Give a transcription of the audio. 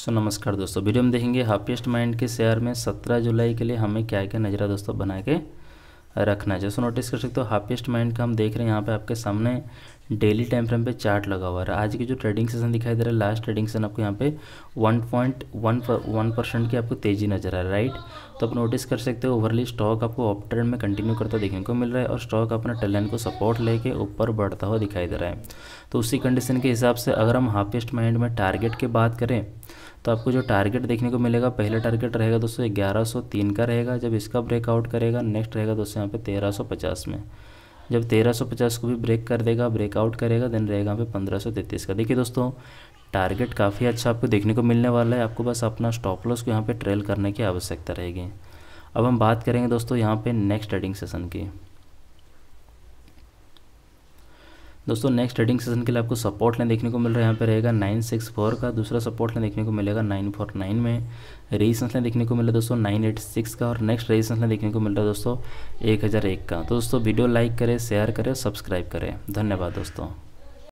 सो नमस्कार दोस्तों वीडियो में देखेंगे हैप्पीस्ट माइंड के शेयर में सत्रह जुलाई के लिए हमें क्या क्या नजरा दोस्तों बना के रखना है जैसे नोटिस कर सकते हो हैप्पीस्ट माइंड का हम देख रहे हैं यहाँ पे आपके सामने डेली टाइम फ्रेम पे चार्ट लगा हुआ है आज की जो ट्रेडिंग सेशन दिखाई दे रहा है लास्ट ट्रेडिंग सेशन आपको यहाँ पे वन पॉइंट वन परसेंट की आपको तेजी नजर आ रहा है राइट तो आप नोटिस कर सकते हो ओवरली स्टॉक आपको ऑफ ट्रेंड में कंटिन्यू करता देखने को मिल रहा है और स्टॉक अपना टैलेंट को सपोर्ट लेके ऊपर बढ़ता हुआ दिखाई दे रहा है तो उसी कंडीशन के हिसाब से अगर हम हाफेस्ट माइंड में टारगेट की बात करें तो आपको जो टारगेट देखने को मिलेगा पहला टारगेट रहेगा दोस्तों ग्यारह सौ तीन का रहेगा जब इसका ब्रेकआउट करेगा नेक्स्ट रहेगा दोस्तों यहाँ पे तेरह सौ पचास में जब तेरह सौ पचास को भी ब्रेक कर देगा ब्रेकआउट करेगा देन रहेगा यहाँ पे पंद्रह सौ का देखिए दोस्तों टारगेट काफ़ी अच्छा आपको देखने को मिलने वाला है आपको बस अपना स्टॉप लॉस को यहाँ पर ट्रेल करने की आवश्यकता रहेगी अब हम बात करेंगे दोस्तों यहाँ पर नेक्स्ट ट्रेडिंग सेशन की दोस्तों नेक्स्ट ट्रेडिंग सेशन के लिए आपको सपोर्ट लाइन देखने को मिल रहा है यहाँ पे रहेगा नाइन सिक्स फोर का दूसरा सपोर्ट लाइन देखने को मिलेगा नाइन फोर नाइन में रेजिस्टेंस लाइन देखने को मिल रहा है दोस्तों नाइन एट सिक्स का और नेक्स्ट रेजिस्टेंस लाइन देखने को मिल रहा है दोस्तों एक हज़ार एक का तो दोस्तों वीडियो लाइक करें शेयर करें सब्सक्राइब करें धन्यवाद दोस्तों